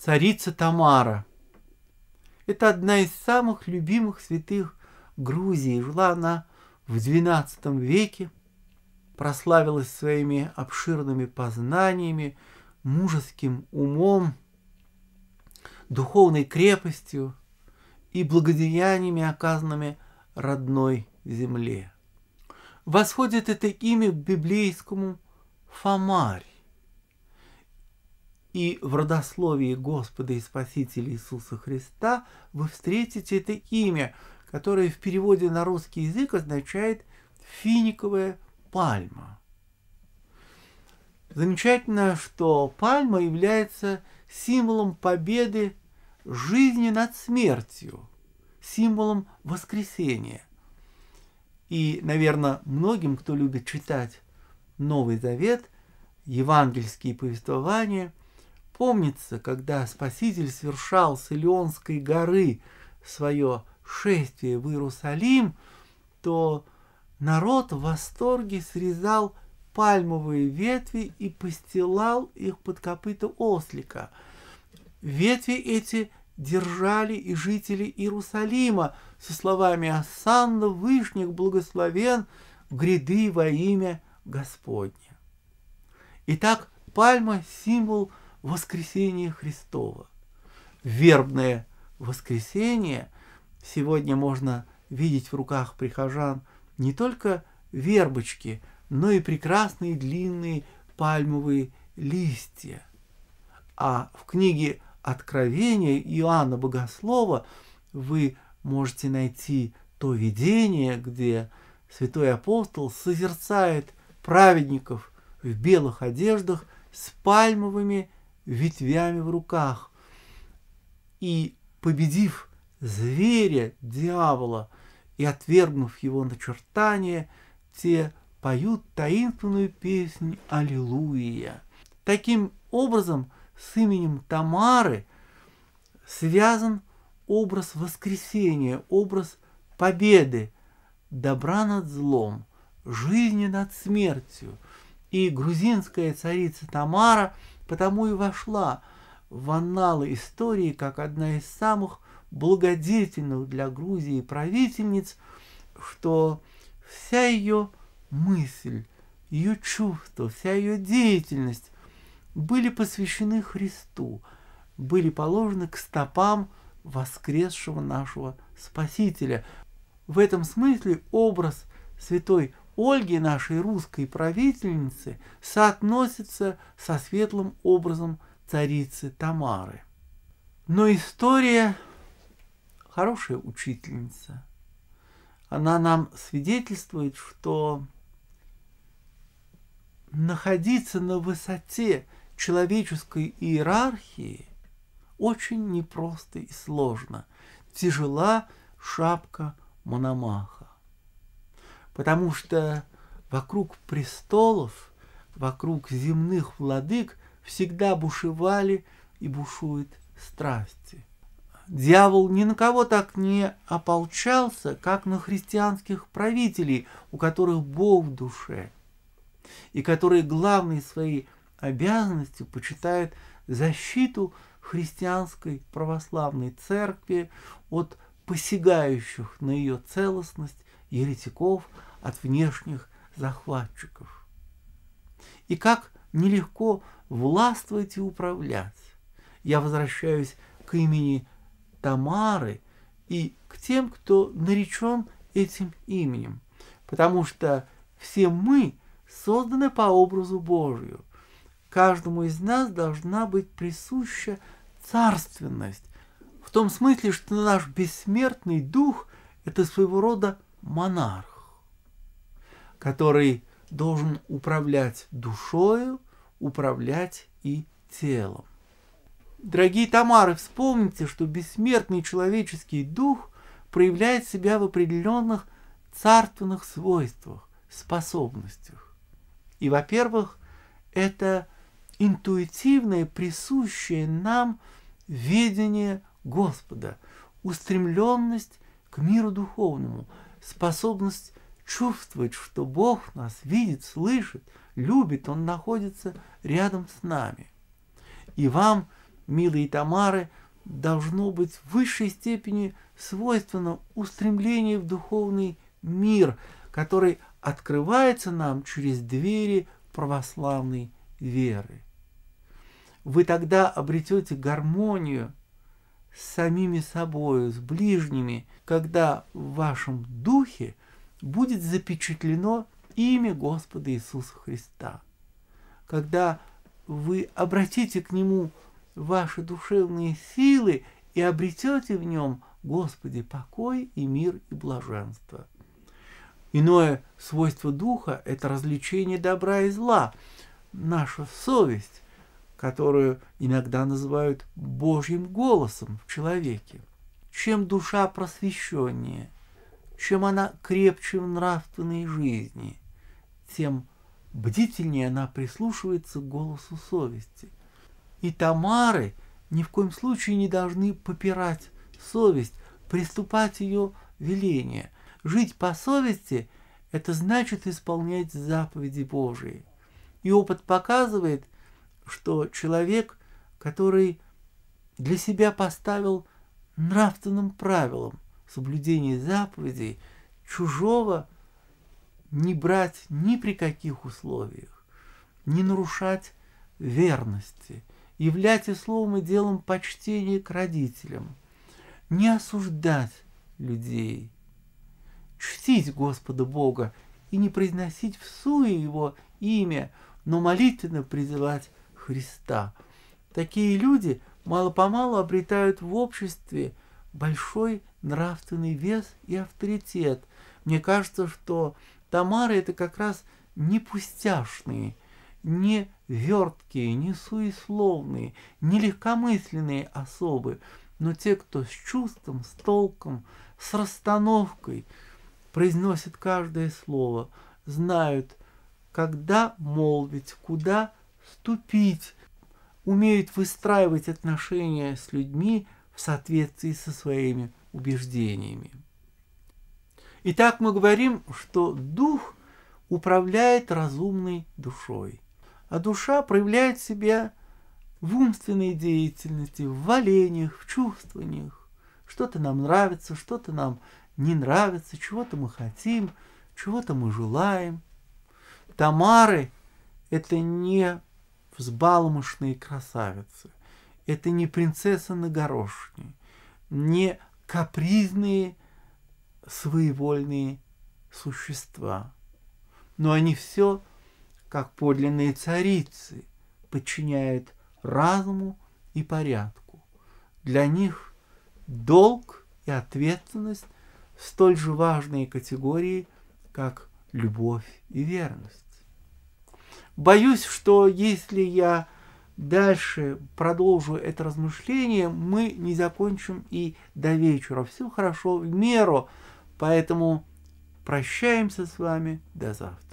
царица Тамара. Это одна из самых любимых святых Грузии. Жила она в XII веке, прославилась своими обширными познаниями, мужеским умом, духовной крепостью и благодеяниями, оказанными родной земле. Восходит это имя к библейскому Фомарь, и в родословии Господа и Спасителя Иисуса Христа вы встретите это имя, которое в переводе на русский язык означает «финиковая пальма». Замечательно, что пальма является символом победы жизни над смертью, символом воскресения. И, наверное, многим, кто любит читать Новый Завет, евангельские повествования – Помнится, когда Спаситель совершал с Илионской горы свое шествие в Иерусалим, то народ в восторге срезал пальмовые ветви и постилал их под копыта ослика. Ветви эти держали и жители Иерусалима со словами «Асанна Вышних благословен гряды во имя Господне». Итак, пальма – символ воскресение Христова. Вербное воскресение сегодня можно видеть в руках прихожан не только вербочки, но и прекрасные длинные пальмовые листья. А в книге Откровения Иоанна Богослова вы можете найти то видение, где святой апостол созерцает праведников в белых одеждах с пальмовыми ветвями в руках. И, победив зверя, дьявола, и отвергнув его начертание, те поют таинственную песнь «Аллилуйя». Таким образом, с именем Тамары связан образ воскресения, образ победы, добра над злом, жизни над смертью. И грузинская царица Тамара – потому и вошла в анналы истории как одна из самых благодетельных для Грузии правительниц, что вся ее мысль, ее чувства, вся ее деятельность были посвящены Христу, были положены к стопам воскресшего нашего Спасителя. В этом смысле образ святой Ольги, нашей русской правительницы, соотносится со светлым образом царицы Тамары. Но история – хорошая учительница. Она нам свидетельствует, что находиться на высоте человеческой иерархии очень непросто и сложно. Тяжела шапка Мономаха потому что вокруг престолов, вокруг земных владык всегда бушевали и бушуют страсти. Дьявол ни на кого так не ополчался, как на христианских правителей, у которых Бог в душе, и которые главной своей обязанностью почитают защиту христианской православной церкви от посягающих на ее целостность еретиков, от внешних захватчиков. И как нелегко властвовать и управлять. Я возвращаюсь к имени Тамары и к тем, кто наречен этим именем, потому что все мы созданы по образу Божию. Каждому из нас должна быть присуща царственность, в том смысле, что наш бессмертный дух – это своего рода монарх который должен управлять душою, управлять и телом. Дорогие Тамары, вспомните, что бессмертный человеческий дух проявляет себя в определенных царственных свойствах, способностях. И, во-первых, это интуитивное, присущее нам видение Господа, устремленность к миру духовному, способность чувствовать, что Бог нас видит, слышит, любит, Он находится рядом с нами. И вам, милые Тамары, должно быть в высшей степени свойственно устремление в духовный мир, который открывается нам через двери православной веры. Вы тогда обретете гармонию с самими собой, с ближними, когда в вашем духе будет запечатлено имя Господа Иисуса Христа. Когда вы обратите к Нему ваши душевные силы и обретете в Нем, Господи, покой и мир и блаженство. Иное свойство духа – это развлечение добра и зла, наша совесть, которую иногда называют Божьим голосом в человеке. Чем душа просвещеннее – чем она крепче в нравственной жизни, тем бдительнее она прислушивается к голосу совести. И Тамары ни в коем случае не должны попирать совесть, приступать ее веление. Жить по совести – это значит исполнять заповеди Божии. И опыт показывает, что человек, который для себя поставил нравственным правилом – соблюдение заповедей чужого не брать ни при каких условиях, не нарушать верности, являть и словом, и делом почтение к родителям, не осуждать людей, чтить Господа Бога и не произносить в суе Его имя, но молитвенно призывать Христа. Такие люди мало-помалу обретают в обществе – большой нравственный вес и авторитет. Мне кажется, что Тамара это как раз не пустяшные, не верткие, не суесловные, не легкомысленные особы, но те, кто с чувством, с толком, с расстановкой произносит каждое слово, знают, когда молвить, куда ступить, умеют выстраивать отношения с людьми – в соответствии со своими убеждениями. Итак, мы говорим, что дух управляет разумной душой, а душа проявляет себя в умственной деятельности, в валениях, в чувствованиях. Что-то нам нравится, что-то нам не нравится, чего-то мы хотим, чего-то мы желаем. Тамары – это не взбалмошные красавицы. Это не принцесса на горошине, не капризные своевольные существа. Но они все, как подлинные царицы, подчиняют разуму и порядку. Для них долг и ответственность столь же важные категории, как любовь и верность. Боюсь, что если я дальше продолжу это размышление, мы не закончим и до вечера. Все хорошо в меру, поэтому прощаемся с вами до завтра.